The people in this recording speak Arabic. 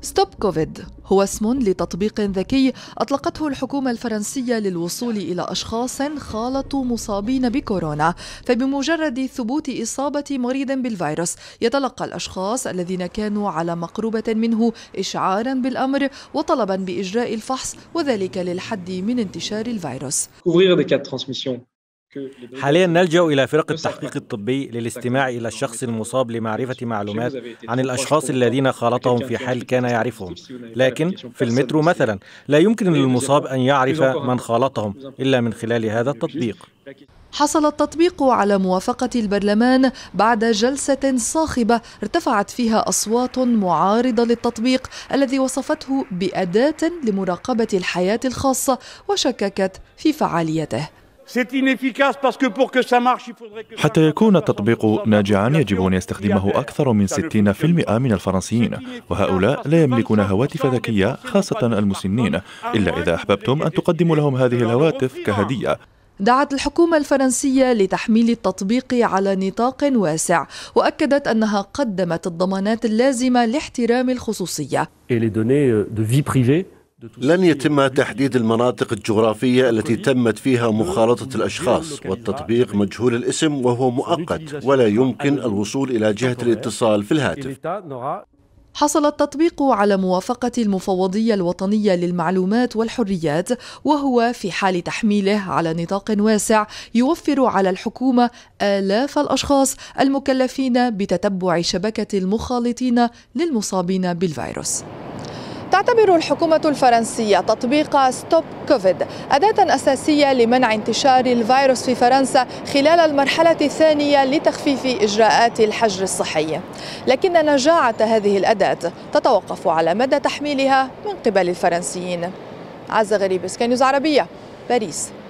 ستوب كوفيد هو اسم لتطبيق ذكي أطلقته الحكومة الفرنسية للوصول إلى أشخاص خالطوا مصابين بكورونا فبمجرد ثبوت إصابة مريض بالفيروس يتلقى الأشخاص الذين كانوا على مقربة منه إشعارا بالأمر وطلبا بإجراء الفحص وذلك للحد من انتشار الفيروس حاليا نلجا الى فرق التحقيق الطبي للاستماع الى الشخص المصاب لمعرفه معلومات عن الاشخاص الذين خالطهم في حال كان يعرفهم لكن في المترو مثلا لا يمكن للمصاب ان يعرف من خالطهم الا من خلال هذا التطبيق حصل التطبيق على موافقة البرلمان بعد جلسة صاخبة ارتفعت فيها أصوات معارضة للتطبيق الذي وصفته بأداة لمراقبة الحياة الخاصة وشككت في فعاليته حتى يكون التطبيق ناجعا يجب أن يستخدمه أكثر من 60% من الفرنسيين وهؤلاء لا يملكون هواتف ذكية خاصة المسنين إلا إذا أحببتم أن تقدموا لهم هذه الهواتف كهدية دعت الحكومة الفرنسية لتحميل التطبيق على نطاق واسع وأكدت أنها قدمت الضمانات اللازمة لاحترام الخصوصية لن يتم تحديد المناطق الجغرافية التي تمت فيها مخالطة الأشخاص والتطبيق مجهول الاسم وهو مؤقت ولا يمكن الوصول إلى جهة الاتصال في الهاتف حصل التطبيق على موافقة المفوضية الوطنية للمعلومات والحريات وهو في حال تحميله على نطاق واسع يوفر على الحكومة آلاف الأشخاص المكلفين بتتبع شبكة المخالطين للمصابين بالفيروس تعتبر الحكومة الفرنسية تطبيق ستوب كوفيد أداة أساسية لمنع انتشار الفيروس في فرنسا خلال المرحلة الثانية لتخفيف إجراءات الحجر الصحي لكن نجاعة هذه الأداة تتوقف على مدى تحميلها من قبل الفرنسيين عز غريب سكان عربية باريس